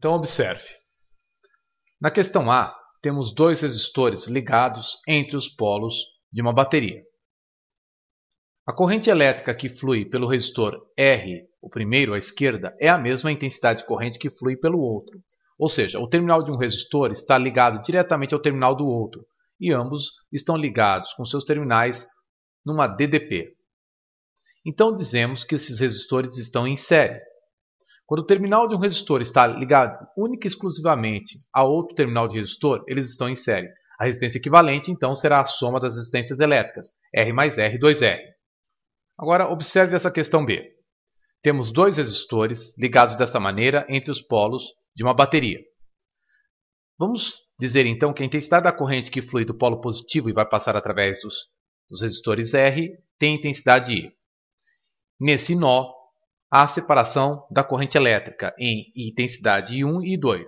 Então observe. Na questão A, temos dois resistores ligados entre os polos de uma bateria. A corrente elétrica que flui pelo resistor R, o primeiro à esquerda, é a mesma intensidade de corrente que flui pelo outro. Ou seja, o terminal de um resistor está ligado diretamente ao terminal do outro, e ambos estão ligados com seus terminais numa DDP. Então dizemos que esses resistores estão em série, quando o terminal de um resistor está ligado única e exclusivamente a outro terminal de resistor, eles estão em série. A resistência equivalente, então, será a soma das resistências elétricas, R mais R, 2R. Agora, observe essa questão B. Temos dois resistores ligados desta maneira entre os polos de uma bateria. Vamos dizer, então, que a intensidade da corrente que flui do polo positivo e vai passar através dos, dos resistores R tem intensidade I. Nesse nó, a separação da corrente elétrica em intensidade I1 e I2.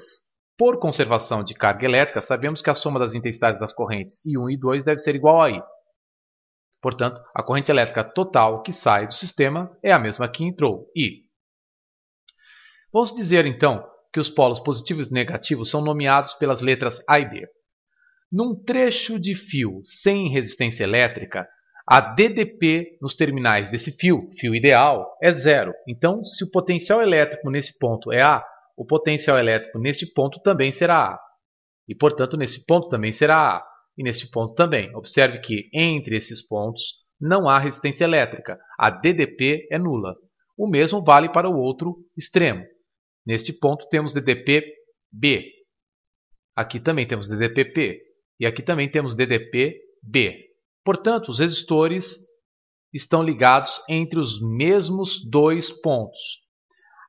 Por conservação de carga elétrica, sabemos que a soma das intensidades das correntes I1 e I2 deve ser igual a I. Portanto, a corrente elétrica total que sai do sistema é a mesma que entrou, I. Vamos dizer, então, que os polos positivos e negativos são nomeados pelas letras A e B. Num trecho de fio sem resistência elétrica, a DDP nos terminais desse fio, fio ideal, é zero. Então, se o potencial elétrico nesse ponto é A, o potencial elétrico nesse ponto também será A. E, portanto, nesse ponto também será A. E nesse ponto também. Observe que entre esses pontos não há resistência elétrica. A DDP é nula. O mesmo vale para o outro extremo. Neste ponto temos DDP-B. Aqui também temos DDP-P. E aqui também temos DDP-B. Portanto, os resistores estão ligados entre os mesmos dois pontos.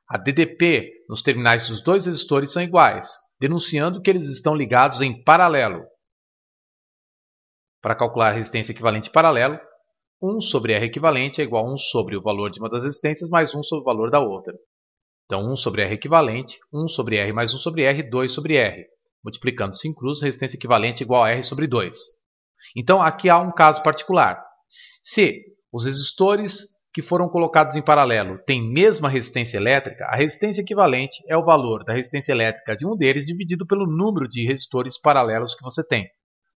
A DDP nos terminais dos dois resistores são iguais, denunciando que eles estão ligados em paralelo. Para calcular a resistência equivalente paralelo, 1 sobre R equivalente é igual a 1 sobre o valor de uma das resistências mais 1 sobre o valor da outra. Então, 1 sobre R equivalente, 1 sobre R mais 1 sobre R, 2 sobre R. Multiplicando 5 cruz, resistência equivalente é igual a R sobre 2. Então, aqui há um caso particular. Se os resistores que foram colocados em paralelo têm mesma resistência elétrica, a resistência equivalente é o valor da resistência elétrica de um deles dividido pelo número de resistores paralelos que você tem.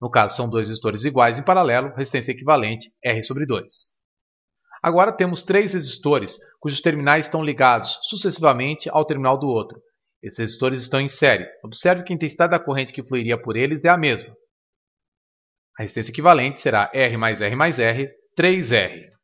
No caso, são dois resistores iguais em paralelo, resistência equivalente R sobre 2. Agora temos três resistores cujos terminais estão ligados sucessivamente ao terminal do outro. Esses resistores estão em série. Observe que a intensidade da corrente que fluiria por eles é a mesma. A resistência equivalente será R mais R mais R, 3R.